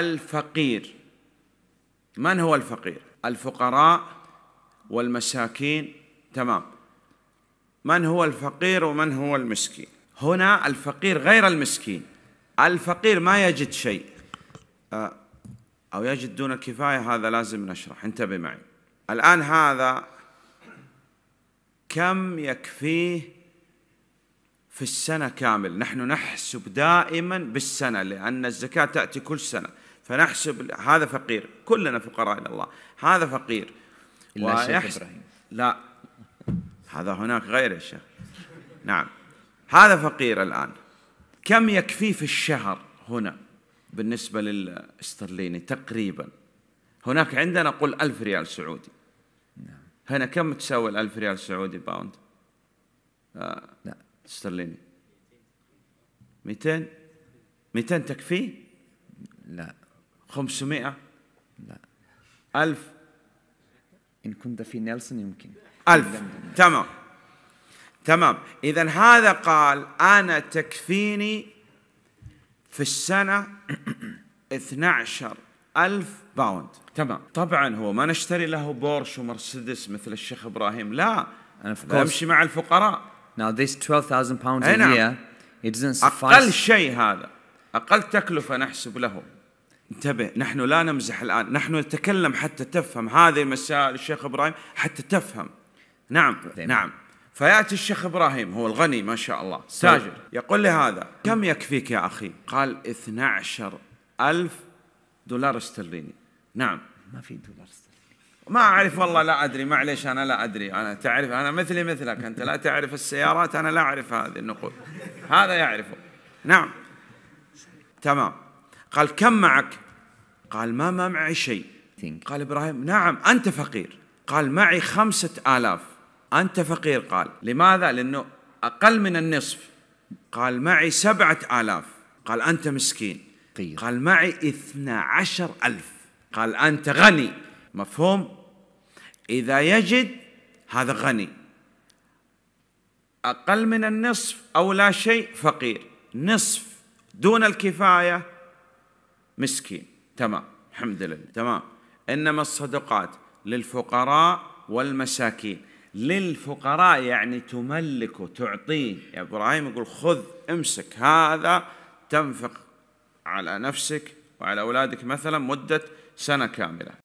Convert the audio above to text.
الفقير من هو الفقير الفقراء والمساكين تمام من هو الفقير ومن هو المسكين هنا الفقير غير المسكين الفقير ما يجد شيء آه، أو يجد دون الكفاية هذا لازم نشرح انتبه معي الآن هذا كم يكفيه في السنة كامل نحن نحسب دائما بالسنة لأن الزكاة تأتي كل سنة فنحسب هذا فقير كلنا فقراء الى الله هذا فقير الا الشيخ ابراهيم لا هذا هناك غير الشيخ نعم هذا فقير الان كم يكفيه في الشهر هنا بالنسبه للاسترليني تقريبا هناك عندنا قل ألف ريال سعودي نعم. هنا كم تساوي الألف ريال سعودي باوند آه. لا استرليني 200 200 تكفيه لا 500 لا ألف إن كنت في نيلسون يمكن ألف تمام تمام إذا هذا قال أنا تكفيني في السنة 12 ألف باوند تمام طبعا هو ما نشتري له بورش ومرسيدس مثل الشيخ إبراهيم لا أنا أمشي مع الفقراء Now this 12,000 pounds a نعم. year it doesn't suffice أقل شيء هذا أقل تكلفة نحسب له انتبه نحن لا نمزح الآن نحن نتكلم حتى تفهم هذه المسائل الشيخ إبراهيم حتى تفهم نعم نعم فيأتي الشيخ إبراهيم هو الغني ما شاء الله طيب. تاجر يقول لي هذا كم يكفيك يا أخي قال 12 ألف دولار استرليني نعم ما في دولار استرليني ما أعرف والله لا أدري عليش أنا لا أدري أنا تعرف أنا مثلي مثلك أنت لا تعرف السيارات أنا لا أعرف هذه النقود هذا يعرفه نعم تمام قال كم معك قال ما ما معي شيء قال إبراهيم نعم أنت فقير قال معي خمسة آلاف أنت فقير قال لماذا لأنه أقل من النصف قال معي سبعة آلاف قال أنت مسكين قال معي اثنا عشر ألف قال أنت غني مفهوم إذا يجد هذا غني أقل من النصف أو لا شيء فقير نصف دون الكفاية مسكين تمام الحمد لله تمام إنما الصدقات للفقراء والمساكين للفقراء يعني تملكه تعطيه يا إبراهيم يقول خذ امسك هذا تنفق على نفسك وعلى أولادك مثلا مدة سنة كاملة